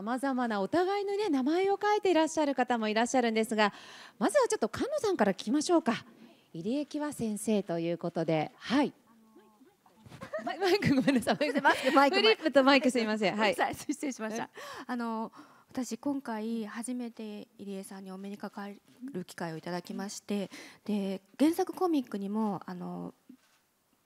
さまざまなお互いの、ね、名前を書いていらっしゃる方もいらっしゃるんですがまずはちょっと菅野さんから聞きましょうか入江喜和先生ということではいマイクごめんなさいマイクマイクフリップとマイクすいませんはい 失礼しましたあの私今回初めて入江さんにお目にかかる機会をいただきましてで原作コミックにもあの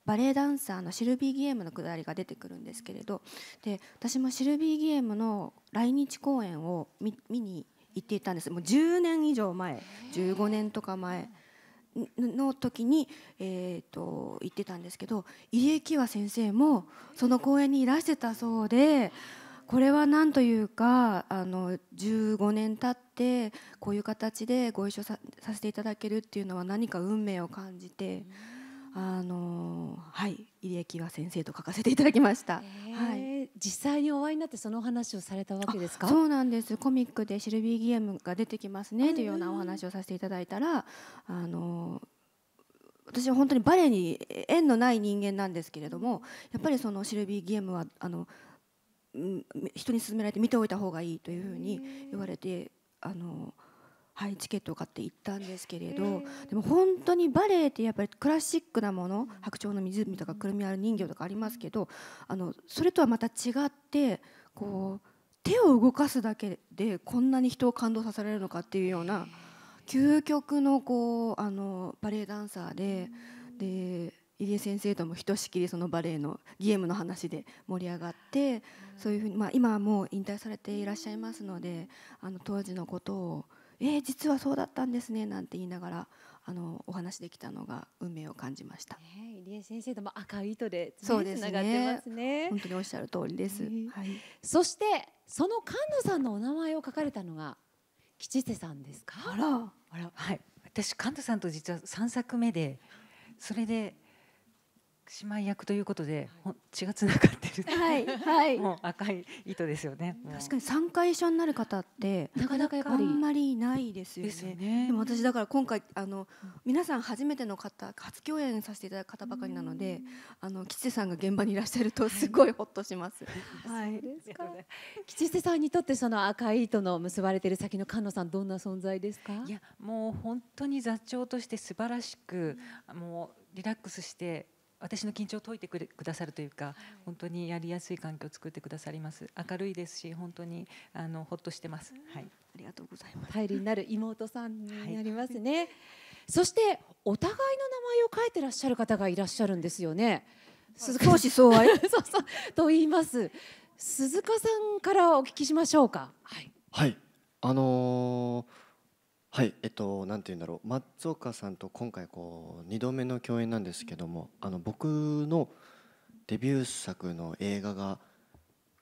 バレエダンサーのシルビー・ギエムのくだりが出てくるんですけれどで私もシルビー・ギエムの来日公演を見に行っていたんですもう10年以上前15年とか前の時に、えーと、行ってたんですけど入江喜和先生もその公演にいらしてたそうで。これは何というかあの15年経ってこういう形でご一緒させていただけるっていうのは何か運命を感じて。うあのはい入江喜和先生と書かせていただきました、はい、実際にお会いになってそのお話をされたわけですかそうなんですコミックでシルビー・ギエムが出てきますねというようなお話をさせていただいたらあの私は本当にバレエに縁のない人間なんですけれどもやっぱりそのシルビー・ギエムはあの人に勧められて見ておいた方がいいというふうに言われてあの。はい、チケットを買って行ったんですけれどでも本当にバレエってやっぱりクラシックなもの「白鳥の湖」とか「くるみある人形」とかありますけどあのそれとはまた違ってこう手を動かすだけでこんなに人を感動させられるのかっていうような究極のこうあのバレエダンサーで。で入江先生ともひとしきりそのバレエのゲームの話で盛り上がってそういうふうに、まあ、今はもう引退されていらっしゃいますのであの当時のことを「えー、実はそうだったんですね」なんて言いながらあのお話できたのが運命を感じました。ね、入江先生とも赤い糸でつながってますね、ね、本当におっしゃる通りです。えー、はい。そしてその菅野さんのお名前を書かれたのが吉瀬さんですか。あら、あら、はい。私菅野さんと実は三作目で、それで姉妹役ということで、はい、血がつながってる、はい、はい、もう赤い糸ですよね確かに三回一緒になる方ってなかなかやっぱりあんまりないですよね、ね、でも私だから今回あの皆さん初めての方初共演させていただく方ばかりなのであの吉瀬さんが現場にいらっしゃるとすごいほっとします、は い、はい、吉瀬さんにとってその赤い糸の結ばれている先の菅野さんどんな存在ですかいやもう本当に座長として素晴らしく、もうリラックスして私の緊張を解いてくれくださるというか、本当にやりやすい環境を作ってくださります明るいですし本当にあのほっとしてます、はい、ありがとうございます頼りになる妹さんになりますね、はい、そしてお互いの名前を書いてらっしゃる方がいらっしゃるんですよね鈴鹿そう相 そうそうと言います鈴鹿さんからお聞きしましょうかはい、はい、あのーはい、えっと、なんて言うんだろう、松岡さんと今回こう、2度目の共演なんですけども、あの、僕の。デビュー作の映画が。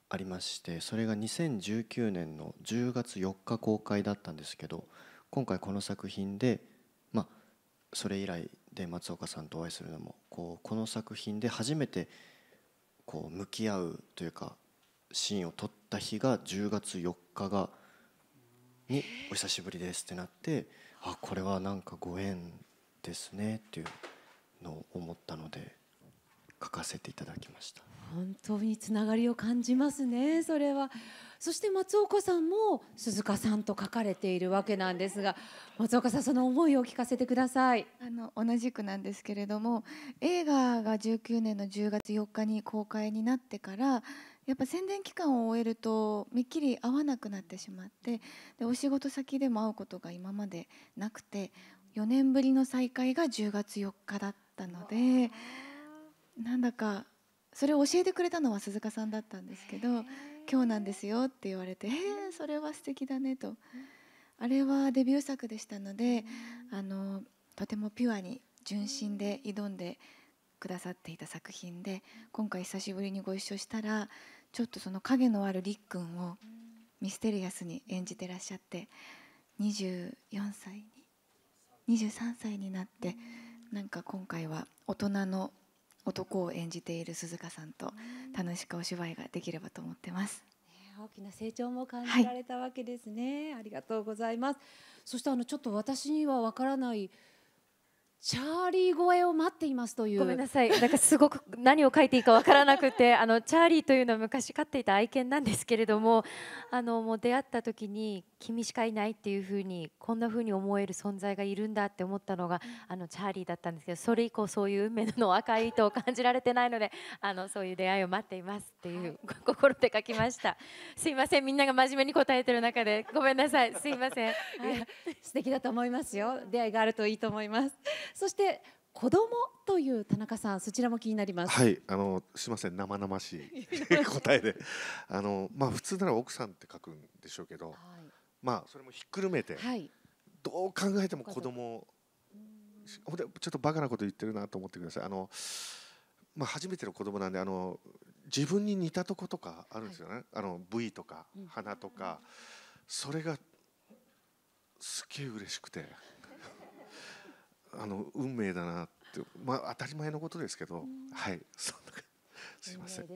ありまして、それが2019年の10月4日公開だったんですけど。今回この作品で、まあ、それ以来で松岡さんとお会いするのも、こう、この作品で初めて。こう、向き合うというか、シーンを撮った日が10月4日が。に「お久しぶりです」ってなってあこれはなんかご縁ですねっていうのを思ったので書かせていただきました本当につながりを感じますねそれはそして松岡さんも鈴鹿さんと書かれているわけなんですが松岡さんその思いを聞かせてくださいあの同じくなんですけれども映画が19年の10月4日に公開になってからやっぱ宣伝期間を終えるとめっきり会わなくなってしまってでお仕事先でも会うことが今までなくて4年ぶりの再会が10月4日だったのでなんだかそれを教えてくれたのは鈴鹿さんだったんですけど「今日なんですよ」って言われて「へえそれは素敵だね」と。あれはデビュー作でしたのであのとてもピュアに純真で挑んでくださっていた作品で今回久しぶりにご一緒したらちょっとその影のあるりっくんをミステリアスに演じてらっしゃって24歳に23歳になってなんか今回は大人の男を演じている鈴鹿さんと楽しくお芝居ができればと思ってます。大きな成長も感じられたわけですね、はい、ありがとうございますそしてあのちょっと私にはわからないチャーリー越えを待っていますというごめんなさいなんかすごく何を書いていいかわからなくてあのチャーリーというのは昔飼っていた愛犬なんですけれどもあのもう出会った時に君しかいないっていうふうにこんなふうに思える存在がいるんだって思ったのがあのチャーリーだったんですけどそれ以降そういう運命の赤い糸を感じられてないので あのそういう出会いを待っていますっていう、心で書きました すいませんみんなが真面目に答えてる中でごめんなさい すいません、はい、素敵だと思いますよ出会いがあるといいと思いますそして子供という田中さんそちらも気になりますはいあのすいません生々しい答えであのまあ普通なら奥さんって書くんでしょうけど、はいまあ、それもひっくるめて、はい、どう考えても子供ほちょっとバカなこと言ってるなと思ってくださいあの、まあ、初めての子供なんであの自分に似たとことかあるんですよね、はい、あの部位とか鼻とか、うん、それがすげえ嬉しくてあの運命だなって、まあ、当たり前のことですけど、はいそんなすいません。